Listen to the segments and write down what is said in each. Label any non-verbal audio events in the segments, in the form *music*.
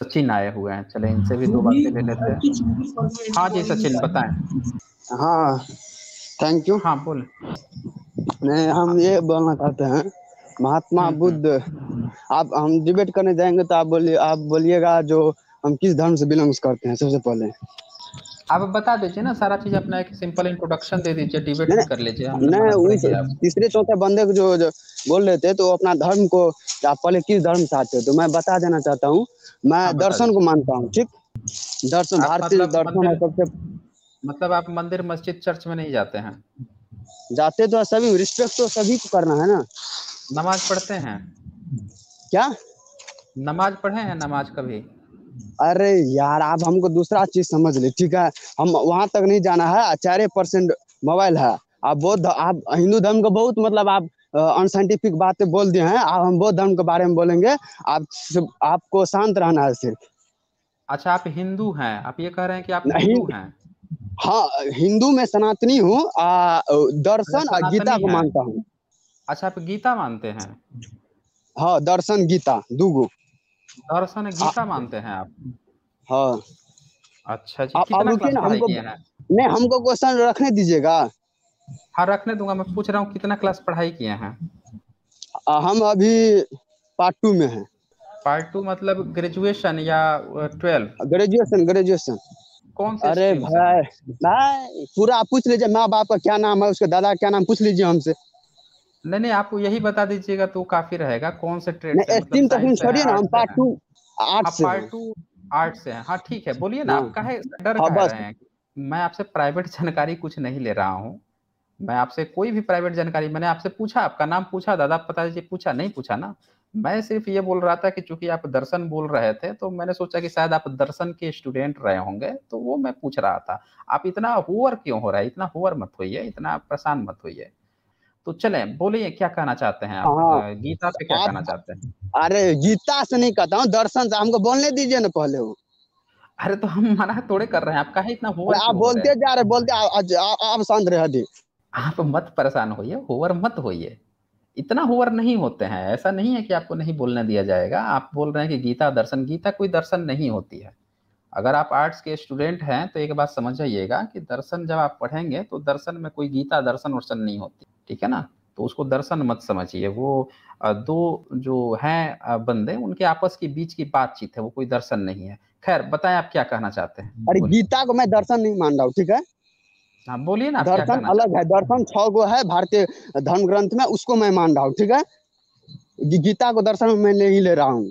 सचिन आए हुए हैं चले इनसे भी दो बातें ले लेते हैं हाँ जी सचिन बताएं हाँ थैंक यू हाँ बोल नहीं हम ये बोलना चाहते हैं महात्मा हम्म, हम्म। बुद्ध आप हम डिबेट करने जाएंगे तो आप बोलिए आप बोलिएगा जो हम किस धर्म से बिलोंग करते हैं सबसे पहले आप बता दीजिए ना सारा चीज अपना एक सिंपल इंट्रोडक्शन दे दीजिए डिबेट कर लीजिए नहीं तीसरे चौथे बंदे को जो, जो बोल रहे थे तो अपना धर्म को आप पहले किस धर्म से आते हो तो मैं बता देना चाहता हूँ मैं हाँ, दर्शन को मानता हूँ ठीक दर्शन भारतीय मतलब दर्शन है सबसे मतलब आप मंदिर मस्जिद चर्च में नहीं जाते हैं जाते तो सभी रिस्पेक्ट तो सभी को करना है ना नमाज पढ़ते हैं क्या नमाज पढ़े हैं नमाज कभी अरे यार आप हमको दूसरा चीज समझ ले ठीक है हम वहां तक नहीं जाना है चार परसेंट मोबाइल है आप बौद्ध आप हिंदू धर्म का बहुत मतलब आप अनसाइंटिफिक बातें बोल दिए हैं आप हम बौद्ध धर्म के बारे में बोलेंगे आप आपको शांत रहना है सिर्फ अच्छा आप हिंदू हैं आप ये कह रहे हैं कि आप हिंदू हैं हाँ हिंदू में सनातनी हूँ दर्शन और गीता को मानता हूँ अच्छा आप गीता मानते हैं हाँ दर्शन गीता दूगो गो दर्शन गीता मानते हैं आप हाँ अच्छा जी आप, आप रुकिए ना हमको नहीं हमको क्वेश्चन रखने दीजिएगा हाँ रखने दूंगा मैं पूछ रहा हूँ कितना क्लास पढ़ाई किए हैं हम अभी पार्ट टू में हैं पार्ट टू मतलब ग्रेजुएशन या ट्वेल्व ग्रेजुएशन ग्रेजुएशन कौन सा अरे भाई भाई पूरा पूछ लीजिए माँ बाप का क्या नाम है उसके दादा का क्या नाम पूछ लीजिए हमसे नहीं नहीं आप यही बता दीजिएगा तो काफी रहेगा कौन से ट्रेड तो मतलब छोड़िए ना पार्ट टू आर्ट से पार्ट टू आर्ट से हाँ ठीक है बोलिए ना आप कहे डर हाँ, रहे हैं मैं आपसे प्राइवेट *laughs* जानकारी कुछ नहीं ले रहा हूँ मैं आपसे कोई भी प्राइवेट जानकारी मैंने आपसे पूछा आपका नाम पूछा दादा पता दीजिए पूछा नहीं पूछा ना मैं सिर्फ ये बोल रहा था कि चूंकि आप दर्शन बोल रहे थे तो मैंने सोचा कि शायद आप दर्शन के स्टूडेंट रहे होंगे तो वो मैं पूछ रहा था आप इतना होवर क्यों हो रहा है इतना होवर मत होइए इतना परेशान मत होइए तो चले बोलिए क्या कहना चाहते हैं आप हाँ। गीता से क्या कहना चाहते हैं अरे गीता से नहीं कहता हूँ दर्शन से हमको बोलने दीजिए ना पहले वो अरे तो हम मना थोड़े कर रहे हैं आप कहा इतना हो आप बोलते जा रहे बोलते आप शांत रह दी आप मत परेशान होइए होवर मत होइए इतना होवर नहीं होते हैं ऐसा नहीं है कि आपको नहीं बोलने दिया जाएगा आप बोल रहे हैं कि गीता दर्शन गीता कोई दर्शन नहीं होती है अगर आप आर्ट्स के स्टूडेंट हैं तो एक बात समझ जाइएगा कि दर्शन जब आप पढ़ेंगे तो दर्शन में कोई गीता दर्शन वर्शन नहीं होती ठीक है ना तो उसको दर्शन मत समझिए वो दो जो हैं बंदे उनके आपस के बीच की बातचीत है वो कोई दर्शन नहीं है खैर बताएं आप क्या कहना चाहते हैं अरे गीता को मैं दर्शन नहीं मान रहा हूँ ठीक है हाँ बोलिए ना दर्शन अलग है दर्शन छ गो है भारतीय धर्म ग्रंथ में उसको मैं मान रहा हूँ ठीक है गीता को दर्शन में नहीं ले रहा हूँ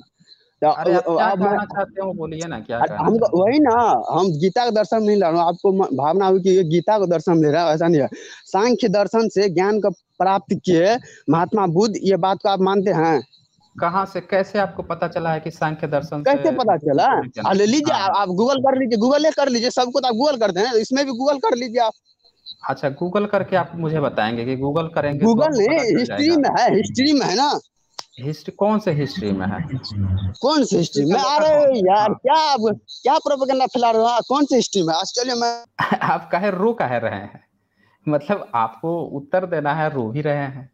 तो वही ना हम गीता का दर्शन नहीं ला रहा हूँ आपको भावना हुई कि ये गीता का दर्शन ले रहा है ऐसा नहीं है सांख्य दर्शन से ज्ञान का प्राप्त किए महात्मा बुद्ध ये बात को आप मानते हैं कहाँ से कैसे आपको पता चला है कि सांख्य दर्शन कैसे पता चला ले लीजिए हाँ। आप गूगल कर लीजिए गूगल कर लीजिए सबको तो आप गूगल करते हैं इसमें भी गूगल कर लीजिए आप अच्छा गूगल करके आप मुझे बताएंगे कि गूगल करेंगे तो गूगल नहीं हिस्ट्री में है हिस्ट्री में है ना हिस्ट्री कौन से हिस्ट्री में है कौन से हिस्ट्री में हाँ। अरे यार क्या क्या प्रोपेगेंडा फैला रहे हो हाँ, कौन से हिस्ट्री में ऑस्ट्रेलिया में *laughs* आप कहे रो कह रहे हैं मतलब आपको उत्तर देना है रो ही रहे हैं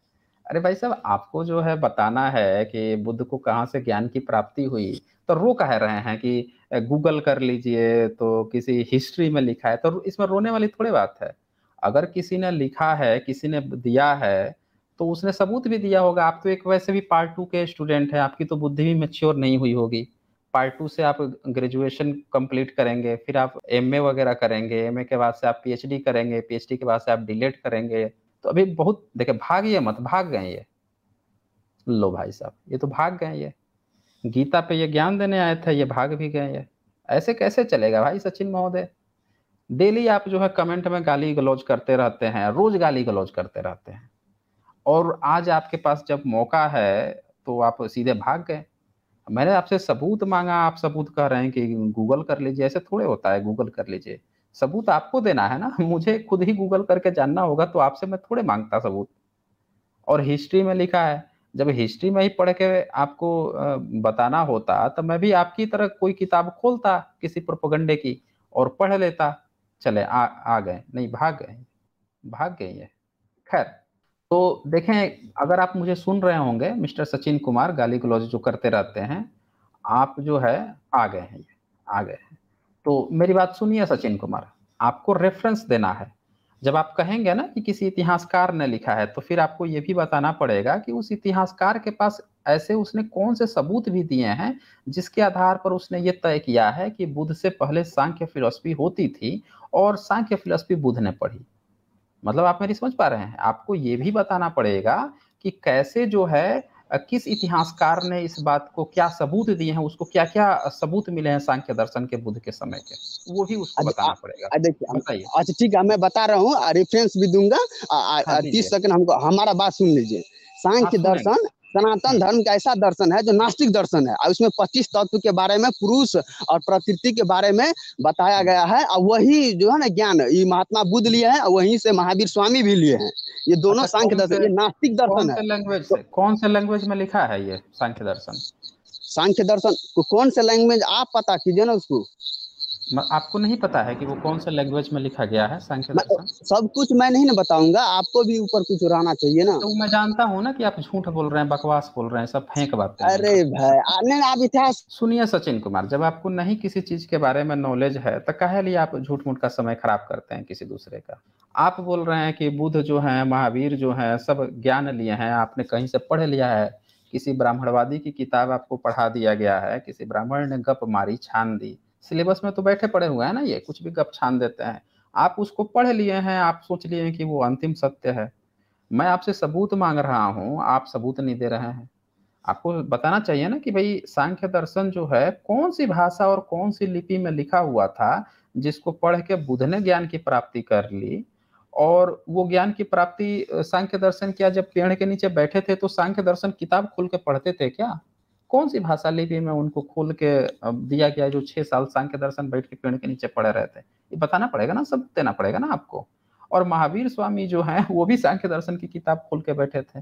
अरे भाई साहब आपको जो है बताना है कि बुद्ध को कहाँ से ज्ञान की प्राप्ति हुई तो रो कह रहे हैं कि गूगल कर लीजिए तो किसी हिस्ट्री में लिखा है तो इसमें रोने वाली थोड़ी बात है अगर किसी ने लिखा है किसी ने दिया है तो उसने सबूत भी दिया होगा आप तो एक वैसे भी पार्ट टू के स्टूडेंट हैं आपकी तो बुद्धि भी मेच्योर नहीं हुई होगी पार्ट टू से आप ग्रेजुएशन कंप्लीट करेंगे फिर आप एम वगैरह करेंगे एम के बाद से आप पीएचडी करेंगे पीएचडी के बाद से आप डिलेट करेंगे तो अभी बहुत देखे ये मत भाग गए ये लो भाई साहब ये तो भाग गए ये गीता पे ये ज्ञान देने आए थे ये भाग भी गए ये ऐसे कैसे चलेगा भाई सचिन महोदय डेली आप जो है कमेंट में गाली गलौज करते रहते हैं रोज गाली गलौज करते रहते हैं और आज आपके पास जब मौका है तो आप सीधे भाग गए मैंने आपसे सबूत मांगा आप सबूत कह रहे हैं कि गूगल कर लीजिए ऐसे थोड़े होता है गूगल कर लीजिए सबूत आपको देना है ना *laughs* मुझे खुद ही गूगल करके जानना होगा तो आपसे मैं थोड़े मांगता सबूत और हिस्ट्री में लिखा है जब हिस्ट्री में ही पढ़ के आपको बताना होता तो मैं भी आपकी तरह कोई किताब खोलता किसी प्रोपोगंडे की और पढ़ लेता चले आ, आ गए नहीं भाग गए भाग गए ये खैर तो देखें अगर आप मुझे सुन रहे होंगे मिस्टर सचिन कुमार गाली गलौज जो करते रहते हैं आप जो है आ गए हैं आ गए हैं तो मेरी बात सुनिए सचिन कुमार आपको रेफरेंस देना है जब आप कहेंगे ना कि किसी इतिहासकार ने लिखा है तो फिर आपको ये भी बताना पड़ेगा कि उस इतिहासकार के पास ऐसे उसने कौन से सबूत भी दिए हैं जिसके आधार पर उसने ये तय किया है कि बुद्ध से पहले सांख्य फिलोसफी होती थी और सांख्य फिलोसफी बुद्ध ने पढ़ी मतलब आप मेरी समझ पा रहे हैं आपको ये भी बताना पड़ेगा कि कैसे जो है किस इतिहासकार ने इस बात को क्या सबूत दिए हैं उसको क्या क्या सबूत मिले हैं सांख्य दर्शन के बुद्ध के समय के वो भी उसको बताना पड़ेगा देखिए अच्छा ठीक है मैं बता रहा हूँ रेफरेंस भी दूंगा हाँ, तीस सेकंड हमको हमारा बात सुन लीजिए हाँ, सांख्य दर्शन सनातन धर्म का ऐसा दर्शन है जो नास्तिक दर्शन है और उसमें पच्चीस तत्व के बारे में पुरुष और प्रकृति के बारे में बताया गया है और वही जो है ना ज्ञान ये महात्मा बुद्ध लिए हैं और वही से महावीर स्वामी भी लिए हैं ये दोनों अच्छा, सांख्य दर्शन ये नास्तिक दर्शन है लैंग्वेज कौन से लैंग्वेज में लिखा है ये सांख्य दर्शन सांख्य दर्शन कौन से लैंग्वेज आप पता कीजिए ना उसको आपको नहीं पता है कि वो कौन सा लैंग्वेज में लिखा गया है संख्या सब कुछ मैं नहीं ना बताऊंगा आपको भी ऊपर कुछ उड़ाना चाहिए ना तो मैं जानता हूँ ना कि आप झूठ बोल रहे हैं बकवास बोल रहे हैं सब फेंक बात अरे भाई आप इतिहास सुनिए सचिन कुमार जब आपको नहीं किसी चीज के बारे में नॉलेज है तो कहे लिए आप झूठ मूठ का समय खराब करते हैं किसी दूसरे का आप बोल रहे हैं कि बुद्ध जो है महावीर जो है सब ज्ञान लिए हैं आपने कहीं से पढ़ लिया है किसी ब्राह्मणवादी की किताब आपको पढ़ा दिया गया है किसी ब्राह्मण ने गप मारी छान दी सिलेबस में तो बैठे पड़े हुए हैं ना ये कुछ भी गप छान देते हैं आप उसको पढ़ लिए हैं आप सोच लिए हैं कि वो अंतिम सत्य है मैं आपसे सबूत मांग रहा हूँ आप सबूत नहीं दे रहे हैं आपको बताना चाहिए ना कि भाई सांख्य दर्शन जो है कौन सी भाषा और कौन सी लिपि में लिखा हुआ था जिसको पढ़ के बुध ने ज्ञान की प्राप्ति कर ली और वो ज्ञान की प्राप्ति सांख्य दर्शन किया जब पेड़ के नीचे बैठे थे तो सांख्य दर्शन किताब खोल के पढ़ते थे क्या कौन सी भाषा लिपि में उनको खोल के दिया गया जो छह साल सांख्य दर्शन बैठ के पेड़ के नीचे पड़े रहते हैं ये बताना पड़ेगा ना सब देना पड़ेगा ना आपको और महावीर स्वामी जो है वो भी सांख्य दर्शन की किताब खोल के बैठे थे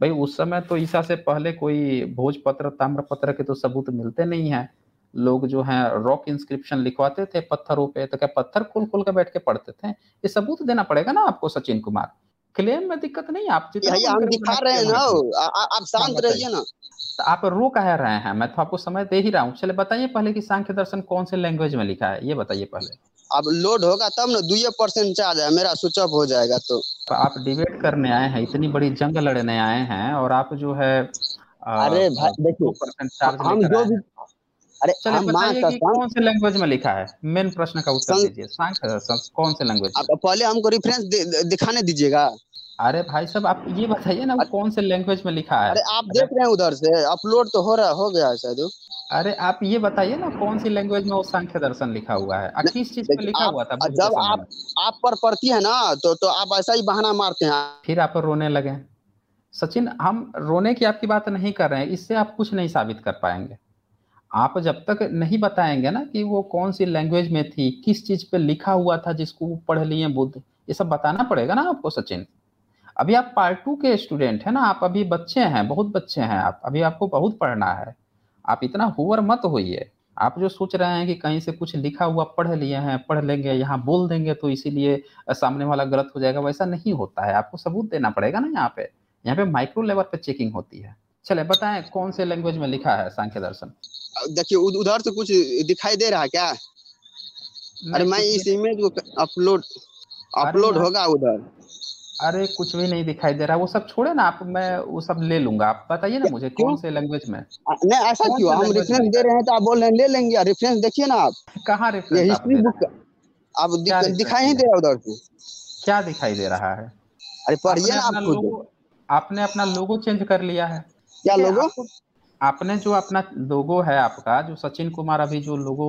भाई उस समय तो ईसा से पहले कोई भोजपत्र पत्र के तो सबूत मिलते नहीं है लोग जो है रॉक इंस्क्रिप्शन लिखवाते थे पत्थरों पे तो क्या पत्थर खोल खोल के बैठ के पढ़ते थे ये सबूत देना पड़ेगा ना आपको सचिन कुमार क्लेम में दिक्कत नहीं आप हम दिखा रहे हैं ना आप हाँ, शांत रहिए ना तो आप रो कह रहे हैं मैं तो आपको समय दे ही रहा हूँ चले बताइए पहले कि सांख्य दर्शन कौन से लैंग्वेज में लिखा है ये बताइए पहले अब लोड होगा तब ना दुए परसेंट चार्ज है मेरा स्विच ऑफ हो जाएगा तो, तो आप डिबेट करने आए हैं इतनी बड़ी जंग लड़ने आए हैं और आप जो है आ, अरे भाई देखिए हम जो भी अरे चलिए बताइए कि कौन से लैंग्वेज में लिखा है मेन प्रश्न का उत्तर दीजिए सांख्य दर्शन कौन से लैंग्वेज पहले हमको रेफरेंस दिखाने दीजिएगा अरे भाई साहब आप ये बताइए ना कौन से लैंग्वेज में लिखा है अरे आप देख रहे हैं उधर से अपलोड तो हो रहा हो गया शायद अरे आप ये बताइए ना कौन सी लैंग्वेज में वो सांख्य दर्शन लिखा हुआ है किस चीज पे लिखा हुआ था जब आप आप पर पड़ती है ना तो तो आप ऐसा ही बहाना मारते हैं फिर आप रोने लगे सचिन हम रोने की आपकी बात नहीं कर रहे हैं इससे आप कुछ नहीं साबित कर पाएंगे आप जब तक नहीं बताएंगे ना कि वो कौन सी लैंग्वेज में थी किस चीज पे लिखा हुआ था जिसको पढ़ लिए बुद्ध ये सब बताना पड़ेगा ना आपको सचिन अभी आप पार्ट टू के स्टूडेंट हैं ना आप अभी बच्चे हैं बहुत बच्चे हैं आप अभी आपको बहुत पढ़ना है आप इतना हुवर मत होइए आप जो सोच रहे हैं कि कहीं से कुछ लिखा हुआ पढ़ लिए हैं पढ़ लेंगे यहाँ बोल देंगे तो इसीलिए सामने वाला गलत हो जाएगा वैसा नहीं होता है आपको सबूत देना पड़ेगा ना यहाँ पे यहाँ पे माइक्रो लेवल पे चेकिंग होती है चले बताएं कौन से लैंग्वेज में लिखा है सांख्य दर्शन देखिए उधर से तो कुछ दिखाई दे रहा है क्या अरे मैं इस इमेज को अपलोड अपलोड होगा उधर अरे कुछ भी नहीं दिखाई दे रहा वो सब छोड़े ना आप मैं वो सब ले लूंगा आप बताइए ना मुझे कौन से लैंग्वेज में नहीं ऐसा क्यों हम रेफरेंस दे रहे हैं तो आप बोल रहे हैं ले लेंगे रेफरेंस देखिए ना आप कहाँ रेफरेंस हिस्ट्री बुक आप दिखाई नहीं दे रहा उधर से क्या दिखाई दे रहा है अरे पढ़िए ना आपने अपना लोगो चेंज कर लिया है क्या लोगो आपने जो अपना लोगो है आपका जो सचिन कुमार अभी जो लोगो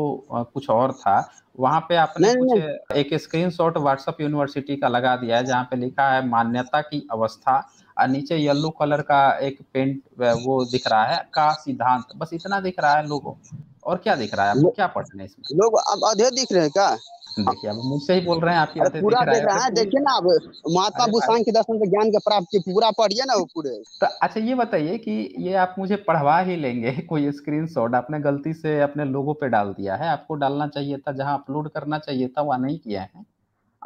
कुछ और था वहाँ पे आपने नहीं, कुछ नहीं। एक स्क्रीनशॉट व्हाट्सएप यूनिवर्सिटी का लगा दिया है जहाँ पे लिखा है मान्यता की अवस्था और नीचे येलो कलर का एक पेंट वो दिख रहा है का सिद्धांत बस इतना दिख रहा है लोगो और क्या दिख रहा है आपको क्या पढ़ने इसमें लोग अब आधे दिख रहे हैं क्या देखिए अब मुझसे ही बोल रहे हैं आपकी पूरा देख रहा है तो देखिए ना अब महात्मा बुसांग के दर्शन के ज्ञान के प्राप्ति पूरा पढ़िए ना वो पूरे तो अच्छा ये बताइए कि ये आप मुझे पढ़वा ही लेंगे *laughs* कोई स्क्रीनशॉट आपने गलती से अपने लोगों पे डाल दिया है आपको डालना चाहिए था जहाँ अपलोड करना चाहिए था वहाँ नहीं किया है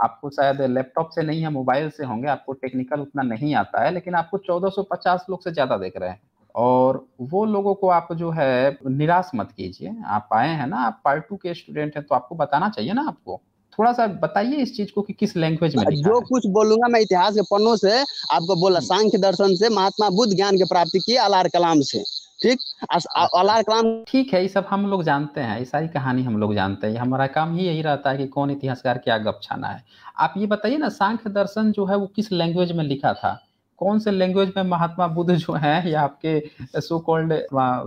आपको शायद लैपटॉप से नहीं है मोबाइल से होंगे आपको टेक्निकल उतना नहीं आता है लेकिन आपको चौदह लोग से ज्यादा देख रहे हैं और वो लोगों को आप जो है निराश मत कीजिए आप आए हैं ना आप पार्ट टू के स्टूडेंट हैं तो आपको बताना चाहिए ना आपको थोड़ा सा बताइए इस चीज को कि किस लैंग्वेज में जो कुछ बोलूंगा मैं इतिहास के पन्नों से आपको बोला हम्म। सांख्य दर्शन से महात्मा बुद्ध ज्ञान की प्राप्ति की अलार कलाम से ठीक अलार अच्छा। कलाम ठीक है ये सब हम लोग जानते हैं ये सारी कहानी हम लोग जानते हैं हमारा काम ही यही रहता है कि कौन इतिहासकार क्या गप छाना है आप ये बताइए ना सांख्य दर्शन जो है वो किस लैंग्वेज में लिखा था कौन से लैंग्वेज में महात्मा बुद्ध जो हैं या आपके सो कॉल्ड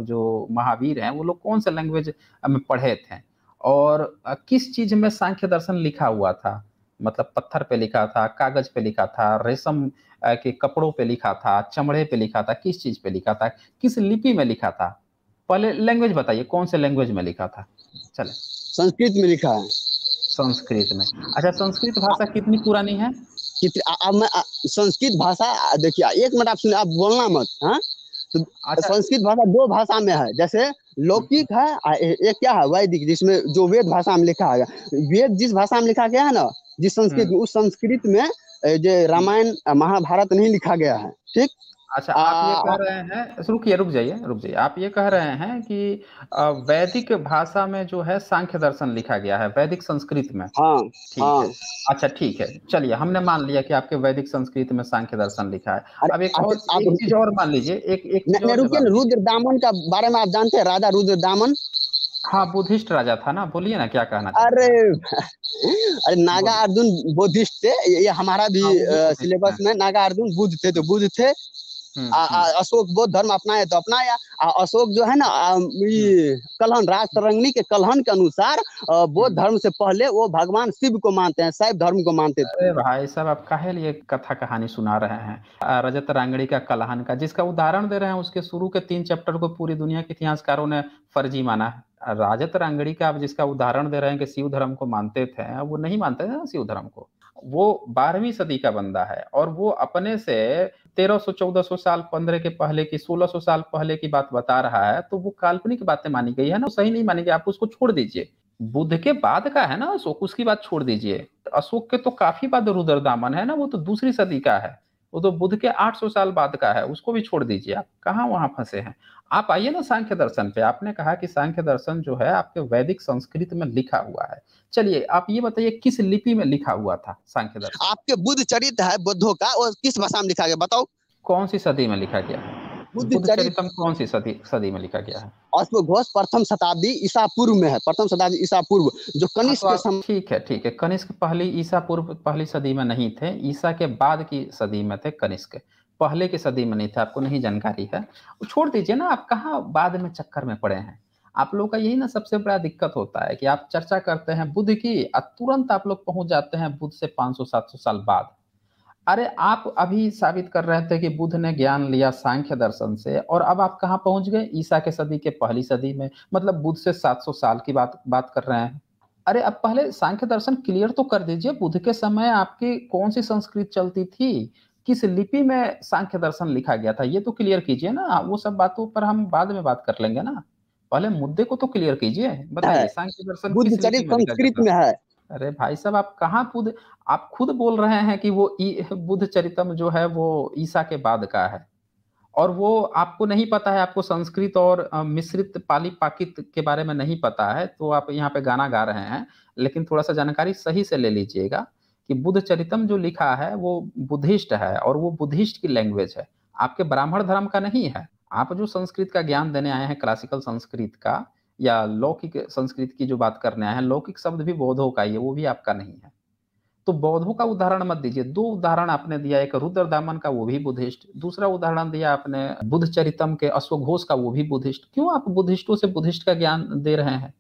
जो महावीर हैं वो लोग कौन से लैंग्वेज में पढ़े थे और किस चीज में सांख्य दर्शन लिखा हुआ था मतलब पत्थर पे लिखा था कागज पे लिखा था रेशम के कपड़ों पे लिखा था चमड़े पे लिखा था किस चीज पे लिखा था किस लिपि में लिखा था पहले लैंग्वेज बताइए कौन से लैंग्वेज में लिखा था चले संस्कृत में लिखा है संस्कृत में अच्छा संस्कृत भाषा कितनी पुरानी है अब मैं संस्कृत भाषा देखिए एक मिनट आप सुनिए आप बोलना मत हाँ तो अच्छा। संस्कृत भाषा दो भाषा में है जैसे लौकिक है एक क्या है वैदिक जिसमें जो वेद भाषा में लिखा है वेद जिस भाषा में लिखा गया है ना जिस संस्कृत में हम्म। उस संस्कृत में जो रामायण महाभारत नहीं लिखा गया है ठीक अच्छा आप ये कह रहे हैं अच्छा, रुकिए रुक जाइए रुक जाइए आप ये कह रहे हैं कि वैदिक भाषा में जो है सांख्य दर्शन लिखा गया है वैदिक संस्कृत में हाँ, ठीक हाँ, है अच्छा ठीक है चलिए हमने मान लिया कि आपके वैदिक संस्कृत में सांख्य दर्शन लिखा है अब एक और एक चीज और मान लीजिए एक एक रुकिए रुद्र दामन का बारे में आप जानते हैं राजा रुद्र दामन हाँ बुद्धिस्ट राजा था ना बोलिए ना क्या कहना अरे अरे नागा अर्जुन बुद्धिस्ट थे ये हमारा भी हाँ, सिलेबस में नागा अर्जुन बुद्ध थे तो बुद्ध थे हम्म, हम्म। अशोक बौद्ध धर्म अपनाया तो अपनाया अशोक जो है ना कलहन राजतरंगनी के कलहन के अनुसार बौद्ध हम्म। धर्म से पहले वो भगवान शिव को मानते हैं शैव धर्म को मानते थे भाई साहब आप काहे लिए कथा कहानी सुना रहे हैं रजत रंगड़ी का कलहन का जिसका उदाहरण दे रहे हैं उसके शुरू के तीन चैप्टर को पूरी दुनिया के इतिहासकारों ने फर्जी माना है राजत रंगड़ी का आप जिसका उदाहरण दे रहे हैं कि शिव धर्म को मानते थे वो नहीं मानते थे शिव धर्म को वो बारहवीं सदी का बंदा है और वो अपने से तेरह चौदह सौ साल पंद्रह के पहले की सोलह सो साल पहले की बात बता रहा है तो वो काल्पनिक बातें मानी गई है ना सही नहीं मानी गई आप उसको छोड़ दीजिए बुद्ध के बाद का है ना अशोक उसकी बात छोड़ दीजिए अशोक के तो काफी बाद रुद्र दामन है ना वो तो दूसरी सदी का है वो तो बुद्ध के 800 साल बाद का है उसको भी छोड़ दीजिए आप कहाँ वहाँ फंसे हैं आप आइए ना सांख्य दर्शन पे आपने कहा कि सांख्य दर्शन जो है आपके वैदिक संस्कृत में लिखा हुआ है चलिए आप ये बताइए किस लिपि में लिखा हुआ था सांख्य दर्शन आपके बुद्ध चरित्र है बुद्धों का और किस भाषा में लिखा गया बताओ कौन सी सदी में लिखा गया है बुद्ध बुद्धचरितम कौन सी सदी सदी में लिखा गया है अश्वघोष प्रथम शताब्दी ईसा पूर्व में है प्रथम शताब्दी ईसा पूर्व जो कनिष्क ठीक है ठीक है कनिष्क पहली ईसा पूर्व पहली सदी में नहीं थे ईसा के बाद की सदी में थे कनिष्क पहले की सदी में नहीं थे आपको नहीं जानकारी है छोड़ दीजिए ना आप कहा बाद में चक्कर में पड़े हैं आप लोग का यही ना सबसे बड़ा दिक्कत होता है कि आप चर्चा करते हैं बुद्ध की तुरंत आप लोग पहुंच जाते हैं बुद्ध से 500-700 साल बाद अरे आप अभी साबित कर रहे थे कि बुद्ध ने ज्ञान लिया सांख्य दर्शन से और अब आप कहाँ पहुंच गए ईसा के सदी के पहली सदी में मतलब बुद्ध से 700 साल की बात बात कर रहे हैं अरे अब पहले सांख्य दर्शन क्लियर तो कर दीजिए बुद्ध के समय आपकी कौन सी संस्कृत चलती थी किस लिपि में सांख्य दर्शन लिखा गया था ये तो क्लियर कीजिए ना वो सब बातों पर हम बाद में बात कर लेंगे ना पहले मुद्दे को तो क्लियर कीजिए बताइए हाँ। सांख्य दर्शन बुद्ध चरित संस्कृत में है अरे भाई साहब आप कहाँ बुद्ध आप खुद बोल रहे हैं कि वो बुद्ध चरितम जो है वो ईसा के बाद का है और वो आपको नहीं पता है आपको संस्कृत और मिश्रित पाली पाकित के बारे में नहीं पता है तो आप यहाँ पे गाना गा रहे हैं लेकिन थोड़ा सा जानकारी सही से ले लीजिएगा कि बुद्ध चरितम जो लिखा है वो बुद्धिस्ट है और वो बुद्धिस्ट की लैंग्वेज है आपके ब्राह्मण धर्म का नहीं है आप जो संस्कृत का ज्ञान देने आए हैं क्लासिकल संस्कृत का या लौकिक संस्कृत की जो बात करने आए हैं लौकिक शब्द भी बौद्धों का ही है वो भी आपका नहीं है तो बौद्धों का उदाहरण मत दीजिए दो उदाहरण आपने दिया एक रुद्र दामन का वो भी बुद्धिस्ट दूसरा उदाहरण दिया आपने बुद्ध चरितम के अश्वघोष का वो भी बुद्धिस्ट क्यों आप बुद्धिस्टों से बुद्धिस्ट का ज्ञान दे रहे हैं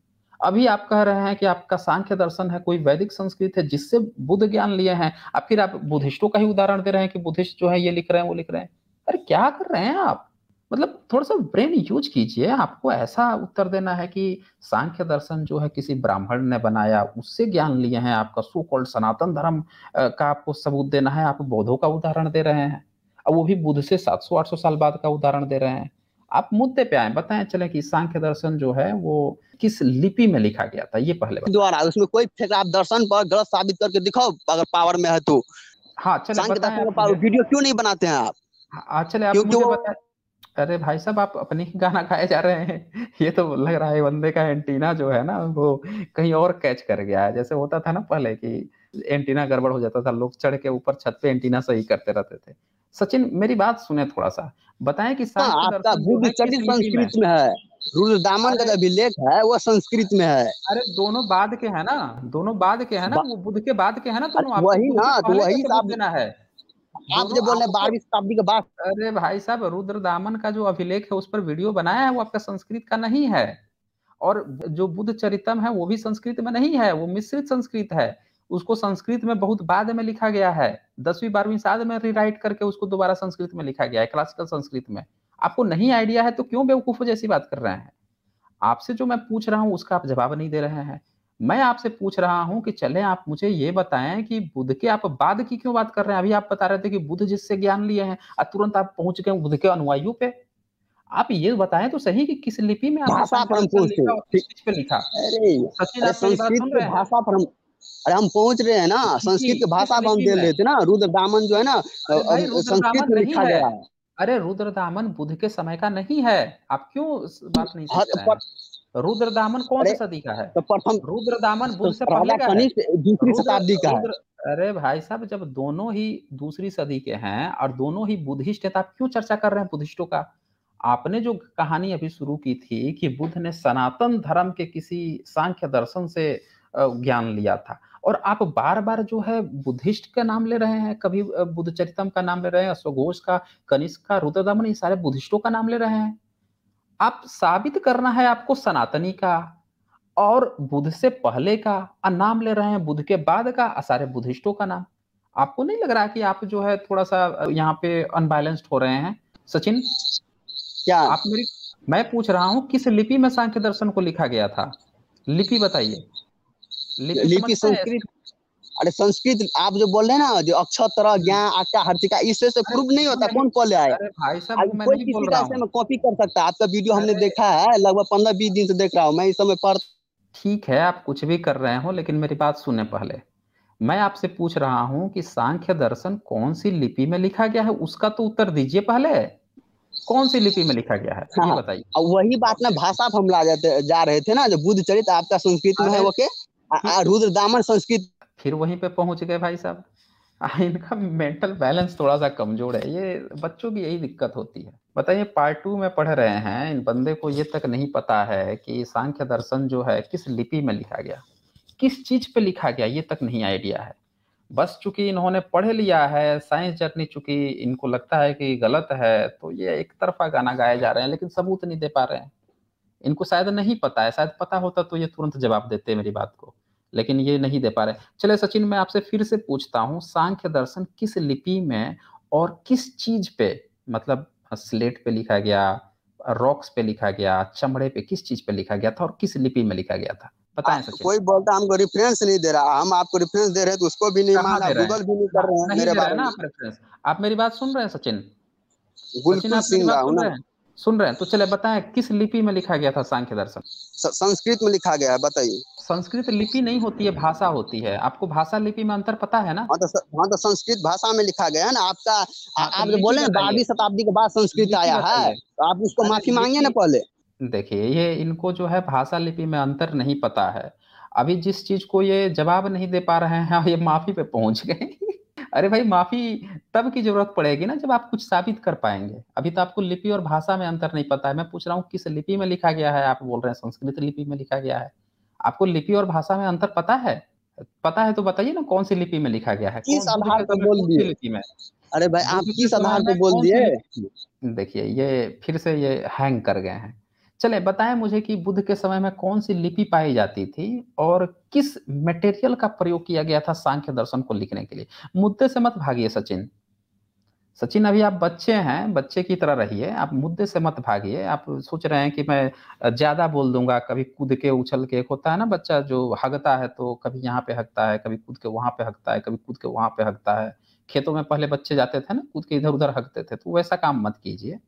अभी आप कह रहे हैं कि आपका सांख्य दर्शन है कोई वैदिक संस्कृत है जिससे बुद्ध ज्ञान लिए हैं अब फिर आप बुद्धिस्टों का ही उदाहरण दे रहे हैं कि बुद्धिस्ट जो है ये लिख रहे हैं वो लिख रहे हैं अरे क्या कर रहे हैं आप मतलब थोड़ा सा ब्रेन यूज कीजिए आपको ऐसा उत्तर देना है कि सांख्य दर्शन जो है किसी ब्राह्मण ने बनाया उससे ज्ञान लिए हैं आपका सो कॉल्ड सनातन धर्म का आपको सबूत देना है आप बौद्धों का उदाहरण दे रहे हैं और वो भी बुद्ध से 700 800 साल बाद का उदाहरण दे रहे हैं आप मुद्दे पे आए बताएं चले कि सांख्य दर्शन जो है वो किस लिपि में लिखा गया था ये पहले द्वारा उसमें कोई आप दर्शन पर गलत साबित करके दिखाओ अगर पावर में है तो हाँ चले वीडियो क्यों नहीं बनाते हैं आप हाँ, चले आप मुझे अरे भाई साहब आप अपने ही गाना गाए जा रहे हैं ये तो लग रहा है बंदे का एंटीना जो है ना वो कहीं और कैच कर गया है जैसे होता था ना पहले कि एंटीना गड़बड़ हो जाता था लोग चढ़ के ऊपर छत पे एंटीना सही करते रहते थे सचिन मेरी बात सुने थोड़ा सा बताएं कि हाँ, संस्कृत में है रुद्रदामन का अभिलेख है वह संस्कृत में है अरे दोनों बाद के है ना दोनों बाद के है ना वो बुद्ध के बाद के है ना दोनों वही ना तो वही तो तो देना है आप जो बोल रहे बारहवीं शताब्दी के बाद अरे भाई साहब रुद्र दामन का जो अभिलेख है उस पर वीडियो बनाया है वो आपका संस्कृत का नहीं है और जो बुद्ध चरितम है वो भी संस्कृत में नहीं है वो मिश्रित संस्कृत है उसको संस्कृत में बहुत बाद में लिखा गया है दसवीं बारहवीं साल में रिराइट करके उसको दोबारा संस्कृत में लिखा गया है क्लासिकल संस्कृत में आपको नहीं आइडिया है तो क्यों बेवकूफ जैसी बात कर रहे हैं आपसे जो मैं पूछ रहा हूँ उसका आप जवाब नहीं दे रहे हैं मैं आपसे पूछ रहा हूं कि चले आप मुझे ये बताएं कि बुद्ध के आप बाद की क्यों बात कर रहे हैं अभी आप बता रहे थे कि बुद्ध जिससे ज्ञान लिए हैं और तुरंत आप पहुंच गए बुद्ध के अनुवायु पे आप ये बताएं तो सही कि किस लिपि में भाषा पर हम पे लिखा संस्कृत भाषा पर हम अरे हम पहुंच रहे हैं ना संस्कृत भाषा पर हम दे लेते ना रुद्र ब्राह्मण जो है ना संस्कृत में लिखा गया है अरे रुद्र दामन बुद्ध के समय का नहीं है आप क्यों बात नहीं हाँ, तो पर... रुद्र दामन कौन सी सदी का है तो रुद्र दामन बुद्ध से तो पहले का है दूसरी शताब्दी का है अरे भाई साहब जब दोनों ही दूसरी सदी के हैं और दोनों ही बुद्धिस्ट है तो आप क्यों चर्चा कर रहे हैं बुद्धिस्टों का आपने जो कहानी अभी शुरू की थी कि बुद्ध ने सनातन धर्म के किसी सांख्य दर्शन से ज्ञान लिया था और आप बार बार जो है बुद्धिस्ट का नाम ले रहे हैं कभी बुद्ध चरितम का नाम ले रहे हैं अश्वघोष का कनिष्क का रुद्रदमन ये सारे बुद्धिस्टों का नाम ले रहे हैं आप साबित करना है आपको सनातनी का और बुद्ध से पहले का नाम ले रहे हैं बुद्ध के बाद का सारे बुद्धिस्टों का नाम आपको नहीं लग रहा कि आप जो है थोड़ा सा यहाँ पे अनबैलेंस्ड हो रहे हैं सचिन क्या आप मेरी मैं पूछ रहा हूँ किस लिपि में सांख्य दर्शन को लिखा गया था लिपि बताइए लिपि संस्कृत अरे संस्कृत आप जो बोल रहे हैं ना जो अक्षर हम्म। ज्ञान आका हर्तिका इससे से प्रूव नहीं होता कौन पहले आए बोल रहा हूं मैं कॉपी कर सकता आपका वीडियो हमने देखा है लगभग 15 20 दिन से देख रहा हूं मैं इस समय पर ठीक है आप कुछ भी कर रहे हो लेकिन मेरी बात सुने पहले मैं आपसे पूछ रहा हूं कि सांख्य दर्शन कौन सी लिपि में लिखा गया है उसका तो उत्तर दीजिए पहले कौन सी लिपि में लिखा गया है हाँ, हाँ। बताइए वही बात ना भाषा हम ला जाते जा रहे थे ना जो बुद्ध चरित आपका संस्कृत में है ओके रुद्र दामन संस्कृत फिर वहीं पे पहुंच गए भाई साहब इनका मेंटल बैलेंस थोड़ा सा कमजोर है ये बच्चों की यही दिक्कत होती है बताइए पार्ट टू में पढ़ रहे हैं इन बंदे को ये तक नहीं पता है कि सांख्य दर्शन जो है किस लिपि में लिखा गया किस चीज पे लिखा गया ये तक नहीं आइडिया है बस चूंकि इन्होंने पढ़ लिया है साइंस जर्नी चूंकि इनको लगता है कि गलत है तो ये एक तरफा गाना गाए जा रहे हैं लेकिन सबूत नहीं दे पा रहे हैं इनको शायद नहीं पता है शायद पता होता तो ये तुरंत जवाब देते मेरी बात को लेकिन ये नहीं दे पा रहे चले सचिन मैं आपसे फिर से पूछता हूँ सांख्य दर्शन किस लिपि में और किस चीज पे मतलब स्लेट पे लिखा गया रॉक्स पे लिखा गया चमड़े पे किस चीज पे लिखा गया था और किस लिपि में लिखा गया था बताएं सचिन कोई बोलता हमको रेफरेंस नहीं दे रहा हम आपको रेफरेंस दे रहे तो उसको भी नहीं मान रहा गूगल भी नहीं कर रहे हैं मेरे बारे में आप मेरी बात सुन रहे हैं सचिन गुलफी सिंह सुन रहे हैं तो चले बताएं किस लिपि में लिखा गया था सांख्य दर्शन संस्कृत में लिखा गया है बताइए संस्कृत लिपि नहीं होती है भाषा होती है आपको भाषा लिपि में अंतर पता है ना हाँ तो, हाँ, तो संस्कृत भाषा में लिखा गया है ना आपका हाँ, आप तो जो बोले बारहवीं शताब्दी के बाद संस्कृत आया है तो आप उसको माफी मांगे ना पहले देखिए ये इनको जो है भाषा लिपि में अंतर नहीं पता है अभी जिस चीज को ये जवाब नहीं दे पा रहे हैं हाँ, ये माफी पे पहुंच गए अरे भाई माफी तब की जरूरत पड़ेगी ना जब आप कुछ साबित कर पाएंगे अभी तो आपको लिपि और भाषा में अंतर नहीं पता है मैं पूछ रहा हूँ किस लिपि में लिखा गया है आप बोल रहे हैं संस्कृत लिपि में लिखा गया है आपको लिपि और भाषा में अंतर पता है पता है तो बताइए ना कौन सी लिपि में लिखा गया है किस आधार पर बोल दिए लिपि में अरे भाई आप किस आधार पर बोल दिए देखिए ये फिर से ये हैंग कर गए हैं चले बताएं मुझे कि बुद्ध के समय में कौन सी लिपि पाई जाती थी और किस मटेरियल का प्रयोग किया गया था सांख्य दर्शन को लिखने के लिए मुद्दे से मत भागिए सचिन सचिन अभी आप बच्चे हैं बच्चे की तरह रहिए आप मुद्दे से मत भागिए आप सोच रहे हैं कि मैं ज्यादा बोल दूंगा कभी कूद के उछल के एक होता है ना बच्चा जो हगता है तो कभी यहाँ पे हगता है कभी कूद के वहां पे हगता है कभी कूद के वहां पे हगता है खेतों में पहले बच्चे जाते थे ना कूद के इधर उधर हगते थे तो वैसा काम मत कीजिए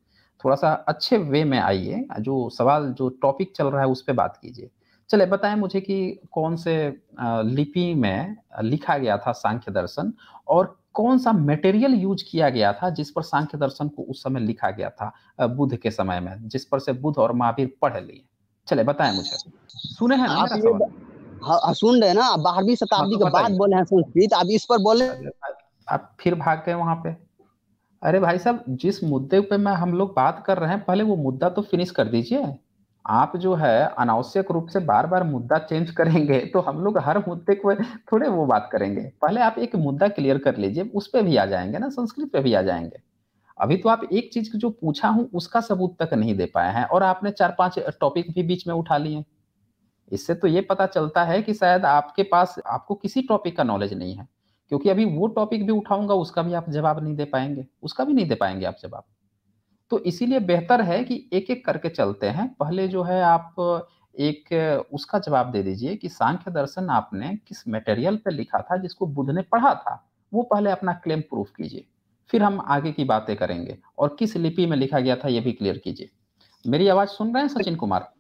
थोड़ा सा अच्छे वे में आइए जो सवाल जो टॉपिक चल रहा है उस पर बात कीजिए चले बताएं मुझे कि कौन से लिपि में लिखा गया था सांख्य दर्शन और कौन सा मटेरियल यूज किया गया था जिस पर सांख्य दर्शन को उस समय लिखा गया था बुद्ध के समय में जिस पर से बुद्ध और महावीर पढ़ लिए चले बताएं मुझे सुने हैं आप हाँ, हाँ, हाँ, सुन रहे ना बारहवीं शताब्दी हाँ, के बाद बोले हैं संस्कृत आप इस पर बोले आप फिर भाग गए वहां पे अरे भाई साहब जिस मुद्दे पे मैं हम लोग बात कर रहे हैं पहले वो मुद्दा तो फिनिश कर दीजिए आप जो है अनावश्यक रूप से बार बार मुद्दा चेंज करेंगे तो हम लोग हर मुद्दे को थोड़े वो बात करेंगे पहले आप एक मुद्दा क्लियर कर लीजिए उस पर भी आ जाएंगे ना संस्कृत पे भी आ जाएंगे अभी तो आप एक चीज जो पूछा हूं उसका सबूत तक नहीं दे पाए हैं और आपने चार पांच टॉपिक भी बीच में उठा लिए इससे तो ये पता चलता है कि शायद आपके पास आपको किसी टॉपिक का नॉलेज नहीं है क्योंकि अभी वो टॉपिक भी उठाऊंगा उसका भी आप जवाब नहीं दे पाएंगे उसका भी नहीं दे पाएंगे आप जवाब तो इसीलिए बेहतर है कि एक एक करके चलते हैं पहले जो है आप एक उसका जवाब दे दीजिए कि सांख्य दर्शन आपने किस मटेरियल पर लिखा था जिसको बुद्ध ने पढ़ा था वो पहले अपना क्लेम प्रूफ कीजिए फिर हम आगे की बातें करेंगे और किस लिपि में लिखा गया था ये भी क्लियर कीजिए मेरी आवाज सुन रहे हैं सचिन कुमार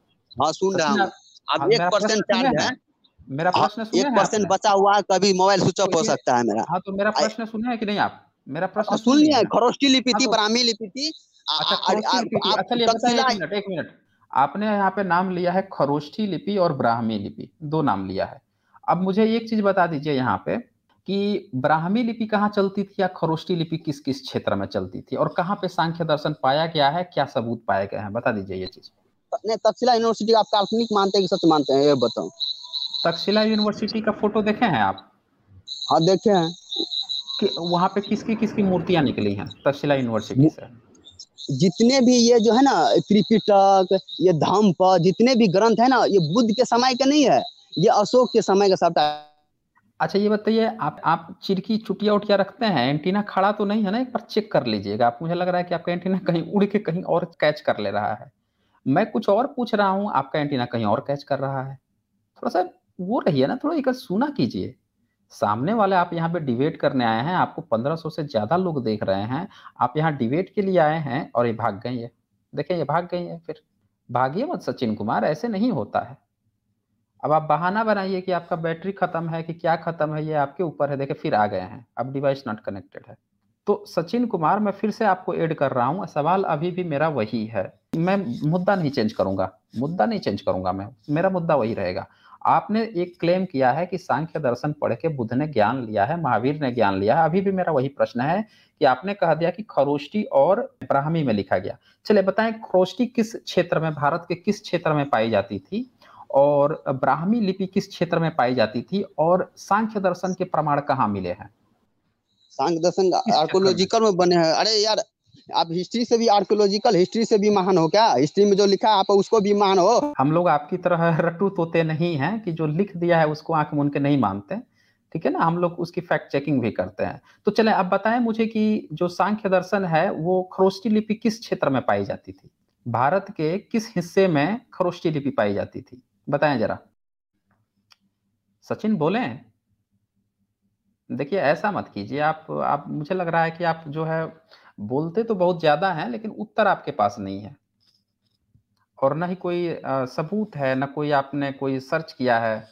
हाँ सुन रहा हूँ अब हाँ, एक चार्ज है मेरा हाँ, प्रश्न एक परसेंट बचा हुआ कभी मोबाइल स्विच ऑफ हो सकता है मेरा हाँ तो मेरा प्रश्न सुने है कि नहीं आप मेरा हाँ, प्रश्न सुन लिया खरोष्टी लिपि हाँ, थी तो ब्राह्मी लिपि थी अच्छा, अच्छा, एक मिनट आपने यहाँ पे नाम लिया है खरोष्ठी लिपि और ब्राह्मी लिपि दो नाम लिया है अब मुझे एक चीज बता दीजिए यहाँ पे कि ब्राह्मी लिपि कहाँ चलती थी या खरोष्टी लिपि किस किस क्षेत्र में चलती थी और कहाँ पे सांख्य दर्शन पाया गया है क्या सबूत पाए गए हैं बता दीजिए ये चीज तो नहीं तक्षशिला यूनिवर्सिटी आप काल्पनिक मानते हैं कि सच मानते हैं ये बताओ तक्षशिला यूनिवर्सिटी का फोटो देखे हैं आप हाँ देखे हैं कि वहाँ पे किसकी किसकी मूर्तियां निकली हैं तक्षशिला यूनिवर्सिटी से जितने भी ये जो है ना त्रिपिटक ये धाम जितने भी ग्रंथ है ना ये बुद्ध के समय के नहीं है ये अशोक के समय का सबटा अच्छा ये बताइए आप आप चिड़की चुटिया उठिया रखते हैं एंटीना खड़ा तो नहीं है ना एक बार चेक कर लीजिएगा आप मुझे लग रहा है कि आपका एंटीना कहीं उड़ के कहीं और कैच कर ले रहा है मैं कुछ और पूछ रहा हूँ आपका एंटीना कहीं और कैच कर रहा है थोड़ा सा वो रहिए ना थोड़ा एक सुना कीजिए सामने वाले आप यहाँ पे डिबेट करने आए हैं आपको 1500 से ज्यादा लोग देख रहे हैं आप यहाँ डिबेट के लिए आए हैं और ये भाग गई है देखें ये भाग गई है फिर भागिए मत सचिन कुमार ऐसे नहीं होता है अब आप बहाना बनाइए कि आपका बैटरी खत्म है कि क्या खत्म है ये आपके ऊपर है देखे फिर आ गए हैं अब डिवाइस नॉट कनेक्टेड है तो सचिन कुमार मैं फिर से आपको ऐड कर रहा हूँ सवाल अभी भी मेरा वही है मैं मुद्दा नहीं चेंज करूंगा मुद्दा नहीं चेंज करूंगा मैं मेरा मुद्दा वही रहेगा आपने एक क्लेम किया है कि सांख्य दर्शन पढ़ के बुद्ध ने ज्ञान लिया है महावीर ने ज्ञान लिया है अभी भी मेरा वही प्रश्न है कि आपने कहा दिया कि खरोष्टी और ब्राह्मी में लिखा गया चले बताएं खरोष्टी किस क्षेत्र में भारत के किस क्षेत्र में पाई जाती थी और ब्राह्मी लिपि किस क्षेत्र में पाई जाती थी और सांख्य दर्शन के प्रमाण कहाँ मिले हैं सांख्य दर्शन आर्कोलॉजिकल में बने हैं अरे यार आप हिस्ट्री से भी आर्कोलॉजिकल हिस्ट्री से भी महान हो क्या हिस्ट्री में जो लिखा आप उसको भी महान हो हम लोग आपकी तरह रट्टू तोते नहीं हैं कि जो लिख दिया है उसको आंख मुन के नहीं मानते ठीक है ना हम लोग उसकी फैक्ट चेकिंग भी करते हैं तो चले अब बताएं मुझे कि जो सांख्य दर्शन है वो खरोष्टी लिपि किस क्षेत्र में पाई जाती थी भारत के किस हिस्से में खरोष्टी लिपि पाई जाती थी बताएं जरा सचिन बोले देखिए ऐसा मत कीजिए आप आप मुझे लग रहा है कि आप जो है बोलते तो बहुत ज़्यादा हैं लेकिन उत्तर आपके पास नहीं है और ना ही कोई सबूत है ना कोई आपने कोई सर्च किया है।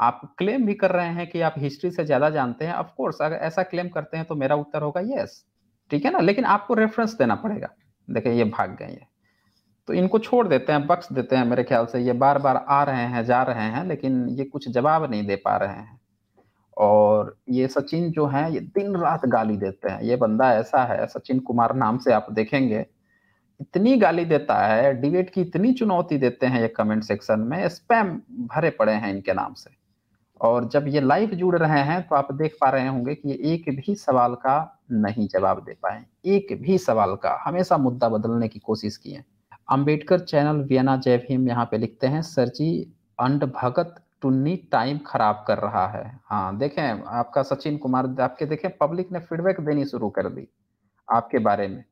आप क्लेम भी कर रहे हैं कि आप हिस्ट्री से ज़्यादा जानते हैं, अफकोर्स अगर ऐसा क्लेम करते हैं तो मेरा उत्तर होगा यस ठीक है ना? लेकिन आपको रेफ़रेंस देना पड़ेगा। देखिए ये भाग गए ये। तो इनको छोड़ देते हैं, बक्स देते हैं मेरे ख़्याल से ये बार-बार आ रहे हैं, जा रहे हैं लेकिन ये कुछ जवाब नहीं दे पा रहे हैं। और ये सचिन जो है ये दिन रात गाली देते हैं ये बंदा ऐसा है सचिन कुमार नाम से आप देखेंगे इतनी गाली देता है डिबेट की इतनी चुनौती देते हैं ये कमेंट सेक्शन में स्पैम भरे पड़े हैं इनके नाम से और जब ये लाइव जुड़ रहे हैं तो आप देख पा रहे होंगे कि ये एक भी सवाल का नहीं जवाब दे पाए एक भी सवाल का हमेशा मुद्दा बदलने की कोशिश की है अम्बेडकर चैनल वियना जय भीम यहाँ पे लिखते हैं सर जी अंड भगत टुन्नी टाइम खराब कर रहा है हाँ देखें आपका सचिन कुमार आपके देखें पब्लिक ने फीडबैक देनी शुरू कर दी आपके बारे में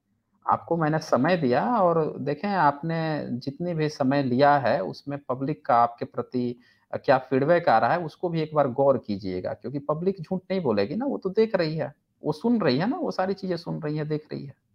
आपको मैंने समय दिया और देखें आपने जितनी भी समय लिया है उसमें पब्लिक का आपके प्रति क्या फीडबैक आ रहा है उसको भी एक बार गौर कीजिएगा क्योंकि पब्लिक झूठ नहीं बोलेगी ना वो तो देख रही है वो सुन रही है ना वो सारी चीजें सुन रही है देख रही है